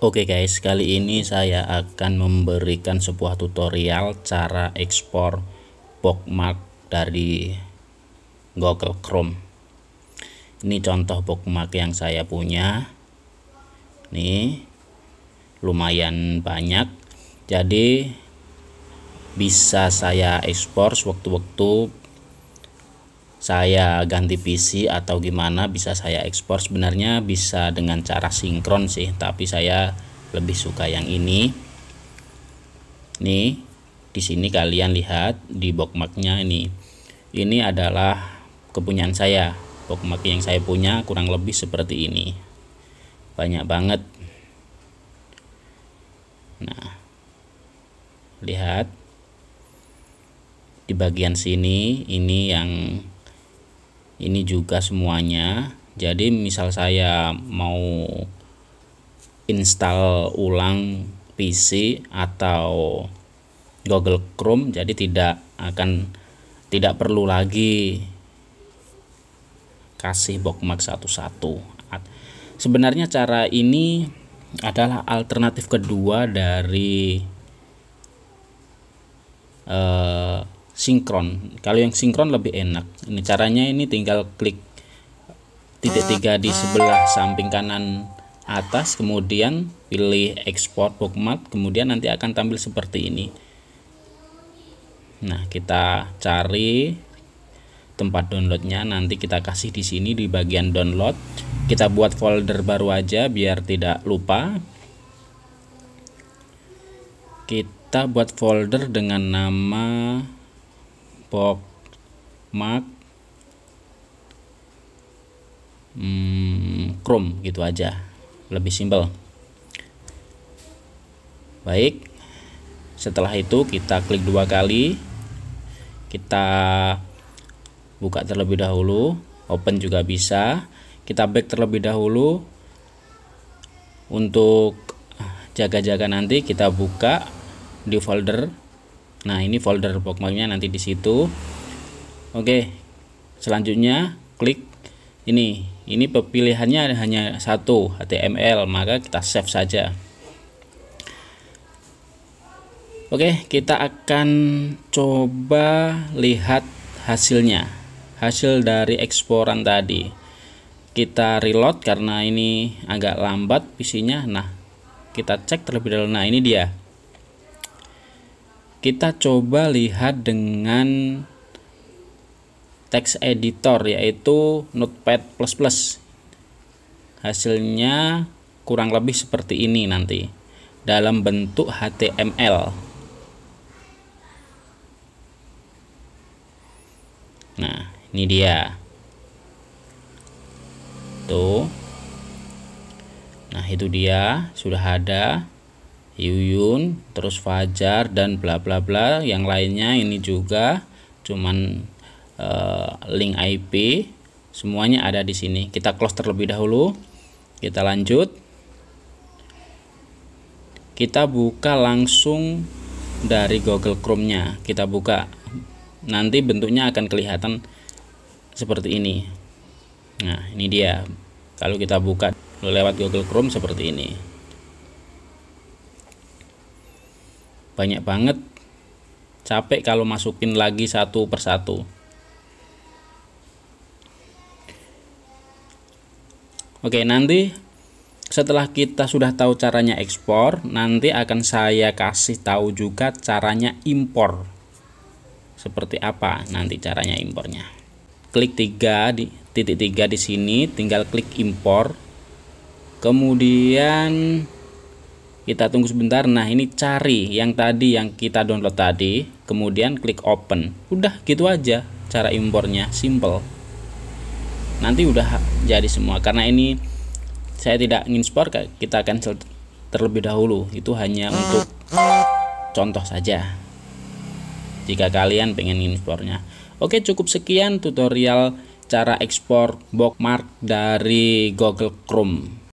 Oke okay guys, kali ini saya akan memberikan sebuah tutorial cara ekspor bookmark dari Google Chrome. Ini contoh bookmark yang saya punya. Nih, lumayan banyak. Jadi bisa saya ekspor sewaktu-waktu saya ganti PC atau gimana bisa saya ekspor sebenarnya bisa dengan cara sinkron sih tapi saya lebih suka yang ini nih di sini kalian lihat di bookmarknya ini ini adalah kepunyaan saya bookmark yang saya punya kurang lebih seperti ini banyak banget nah lihat di bagian sini ini yang ini juga semuanya jadi misal saya mau install ulang PC atau Google Chrome jadi tidak akan tidak perlu lagi kasih bookmark satu-satu sebenarnya cara ini adalah alternatif kedua dari eh, sinkron kalau yang sinkron lebih enak ini caranya ini tinggal klik titik tiga di sebelah samping kanan atas kemudian pilih export bookmark kemudian nanti akan tampil seperti ini nah kita cari tempat downloadnya nanti kita kasih di sini di bagian download kita buat folder baru aja biar tidak lupa kita buat folder dengan nama box mark hmm, Chrome gitu aja lebih simpel baik setelah itu kita klik dua kali kita buka terlebih dahulu open juga bisa kita back terlebih dahulu untuk jaga-jaga nanti kita buka di folder Nah, ini folder bookmarknya nanti di situ. Oke. Selanjutnya klik ini. Ini pilihannya hanya satu HTML, maka kita save saja. Oke, kita akan coba lihat hasilnya. Hasil dari eksporan tadi. Kita reload karena ini agak lambat PC-nya. Nah, kita cek terlebih dahulu. Nah, ini dia kita coba lihat dengan text editor yaitu notepad++ hasilnya kurang lebih seperti ini nanti dalam bentuk HTML nah ini dia tuh nah itu dia sudah ada Yuyun, terus Fajar dan bla bla bla yang lainnya ini juga cuman e, link IP semuanya ada di sini. Kita close terlebih dahulu. Kita lanjut. Kita buka langsung dari Google Chrome-nya. Kita buka. Nanti bentuknya akan kelihatan seperti ini. Nah, ini dia. Kalau kita buka lewat Google Chrome seperti ini. banyak banget capek kalau masukin lagi satu persatu oke nanti setelah kita sudah tahu caranya ekspor nanti akan saya kasih tahu juga caranya impor seperti apa nanti caranya impornya klik tiga di titik tiga di sini tinggal klik impor kemudian kita tunggu sebentar nah ini cari yang tadi yang kita download tadi kemudian klik open udah gitu aja cara impornya simple nanti udah jadi semua karena ini saya tidak ingin sport kita cancel terlebih dahulu itu hanya untuk contoh saja jika kalian pengen impornya oke cukup sekian tutorial cara ekspor bookmark dari Google Chrome